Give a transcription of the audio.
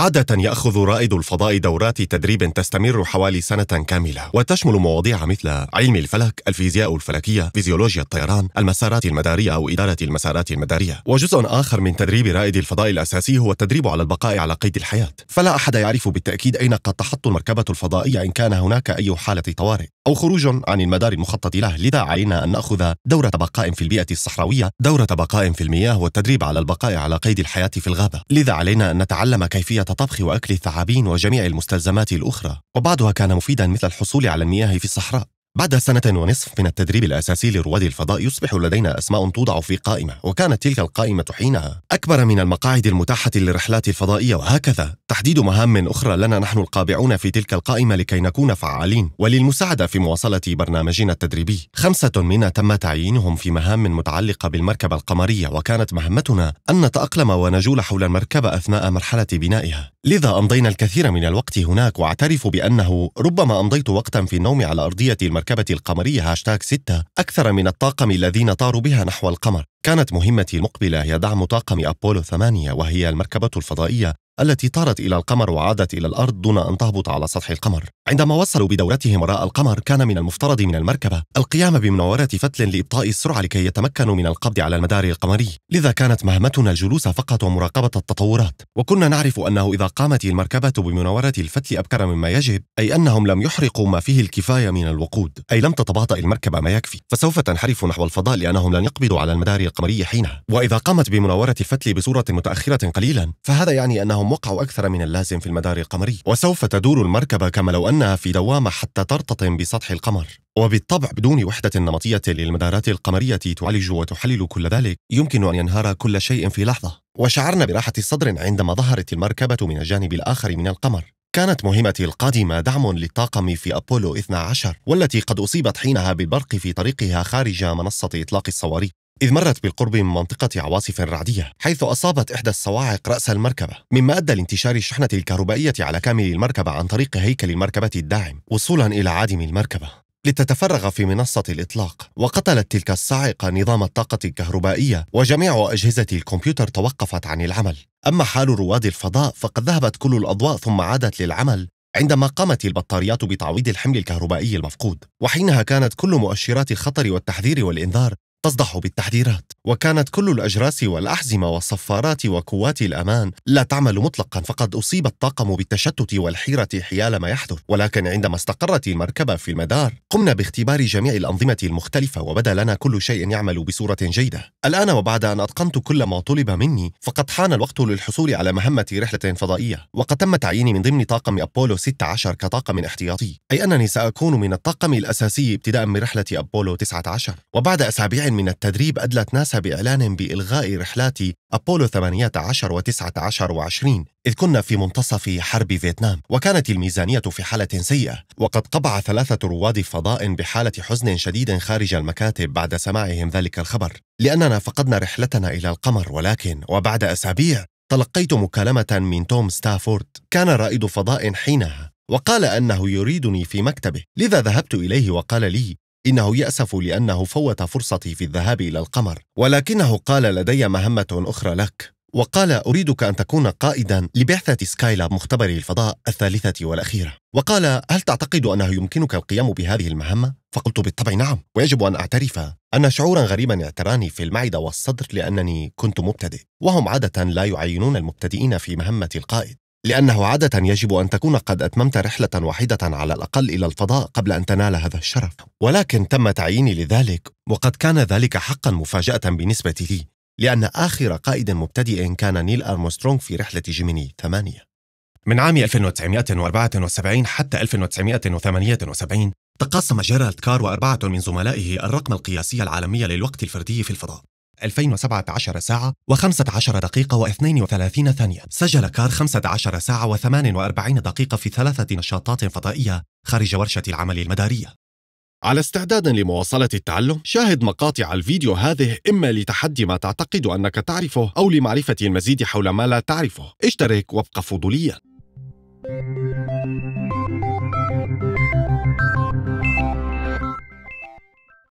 عادة يأخذ رائد الفضاء دورات تدريب تستمر حوالي سنة كاملة وتشمل مواضيع مثل علم الفلك، الفيزياء الفلكية، فيزيولوجيا الطيران، المسارات المدارية أو إدارة المسارات المدارية وجزء آخر من تدريب رائد الفضاء الأساسي هو التدريب على البقاء على قيد الحياة فلا أحد يعرف بالتأكيد أين قد تحط المركبة الفضائية إن كان هناك أي حالة طوارئ أو خروج عن المدار المخطط له لذا علينا أن نأخذ دورة بقاء في البيئة الصحراوية دورة بقاء في المياه والتدريب على البقاء على قيد الحياة في الغابة لذا علينا أن نتعلم كيفية طبخ وأكل الثعابين وجميع المستلزمات الأخرى وبعضها كان مفيدا مثل الحصول على المياه في الصحراء بعد سنة ونصف من التدريب الأساسي لرواد الفضاء يصبح لدينا أسماء توضع في قائمة وكانت تلك القائمة حينها أكبر من المقاعد المتاحة للرحلات الفضائية وهكذا تحديد مهام أخرى لنا نحن القابعون في تلك القائمة لكي نكون فعالين وللمساعدة في مواصلة برنامجنا التدريبي خمسة منا تم تعيينهم في مهام متعلقة بالمركبة القمرية وكانت مهمتنا أن نتأقلم ونجول حول المركبة أثناء مرحلة بنائها لذا أمضينا الكثير من الوقت هناك وأعترف بأنه ربما أمضيت وقتا في النوم على أرضية المركبة القمرية هاشتاغ ستة أكثر من الطاقم الذين طاروا بها نحو القمر كانت مهمتي المقبلة هي دعم طاقم أبولو 8 وهي المركبة الفضائية التي طارت إلى القمر وعادت إلى الأرض دون أن تهبط على سطح القمر عندما وصلوا بدورتهم وراء القمر كان من المفترض من المركبة القيام بمناورة فتل لإبطاء السرعة لكي يتمكنوا من القبض على المدار القمري لذا كانت مهمتنا الجلوس فقط ومراقبة التطورات وكنا نعرف أنه إذا قامت المركبة بمناورة الفتل أبكر مما يجب أي أنهم لم يحرقوا ما فيه الكفاية من الوقود أي لم تتباطأ المركبة ما يكفي فسوف تنحرف نحو الفضاء لأنهم لن يقبضوا على المدار القمري حينها وإذا قامت بمناورة الفتل بصورة متأخرة قليلا فهذا يعني أنه أنهم وقعوا أكثر من اللازم في المدار القمري وسوف تدور المركبة كما لو أنها في دوامة حتى ترتطم بسطح القمر وبالطبع بدون وحدة نمطية للمدارات القمرية تعالج وتحلل كل ذلك يمكن أن ينهار كل شيء في لحظة وشعرنا براحة الصدر عندما ظهرت المركبة من الجانب الآخر من القمر كانت مهمتي القادمة دعم للطاقم في أبولو 12 والتي قد أصيبت حينها بالبرق في طريقها خارج منصة إطلاق الصواريخ إذ مرت بالقرب من منطقة عواصف رعدية حيث أصابت إحدى الصواعق رأس المركبة مما أدى لانتشار الشحنة الكهربائية على كامل المركبة عن طريق هيكل المركبة الداعم وصولا إلى عادم المركبة لتتفرغ في منصة الإطلاق وقتلت تلك الصاعقة نظام الطاقة الكهربائية وجميع أجهزة الكمبيوتر توقفت عن العمل أما حال رواد الفضاء فقد ذهبت كل الأضواء ثم عادت للعمل عندما قامت البطاريات بتعويض الحمل الكهربائي المفقود وحينها كانت كل مؤشرات الخطر والتحذير والإنذار تصدح بالتحذيرات وكانت كل الأجراس والأحزمة والصفارات وقوات الأمان لا تعمل مطلقا فقد أصيب الطاقم بالتشتت والحيرة حيال ما يحدث ولكن عندما استقرت المركبة في المدار قمنا باختبار جميع الأنظمة المختلفة وبدا لنا كل شيء يعمل بصورة جيدة الآن وبعد أن أتقنت كل ما طلب مني فقد حان الوقت للحصول على مهمة رحلة فضائية وقد تم تعييني من ضمن طاقم أبولو 16 كطاقم احتياطي أي أنني سأكون من الطاقم الأساسي ابتداء من رحلة أبولو 19 وبعد أسابيع من التدريب أدلت ناسا بإعلان بإلغاء رحلات أبولو 18 و19 و20 إذ كنا في منتصف حرب فيتنام وكانت الميزانية في حالة سيئة وقد قبع ثلاثة رواد فضاء بحالة حزن شديد خارج المكاتب بعد سماعهم ذلك الخبر لأننا فقدنا رحلتنا إلى القمر ولكن وبعد أسابيع تلقيت مكالمة من توم ستافورد كان رائد فضاء حينها وقال انه يريدني في مكتبه لذا ذهبت اليه وقال لي إنه يأسف لأنه فوت فرصتي في الذهاب إلى القمر ولكنه قال لدي مهمة أخرى لك وقال أريدك أن تكون قائدا لبعثة سكايلاب مختبر الفضاء الثالثة والأخيرة وقال هل تعتقد أنه يمكنك القيام بهذه المهمة؟ فقلت بالطبع نعم ويجب أن أعترف أن شعورا غريبا اعتراني في المعدة والصدر لأنني كنت مبتدئ وهم عادة لا يعينون المبتدئين في مهمة القائد لأنه عادة يجب أن تكون قد أتممت رحلة واحدة على الأقل إلى الفضاء قبل أن تنال هذا الشرف ولكن تم تعييني لذلك وقد كان ذلك حقا مفاجأة بالنسبة لي لأن آخر قائد مبتدئ كان نيل أرمسترونغ في رحلة جيميني 8 من عام 1974 حتى 1978 تقاسم جيرالد كار وأربعة من زملائه الرقم القياسي العالمي للوقت الفردي في الفضاء 2017 ساعة و15 دقيقة و32 ثانية سجل كار 15 ساعة و48 دقيقة في ثلاثة نشاطات فضائية خارج ورشة العمل المدارية على استعداد لمواصلة التعلم شاهد مقاطع الفيديو هذه إما لتحدي ما تعتقد أنك تعرفه أو لمعرفة المزيد حول ما لا تعرفه اشترك وابقى فضولياً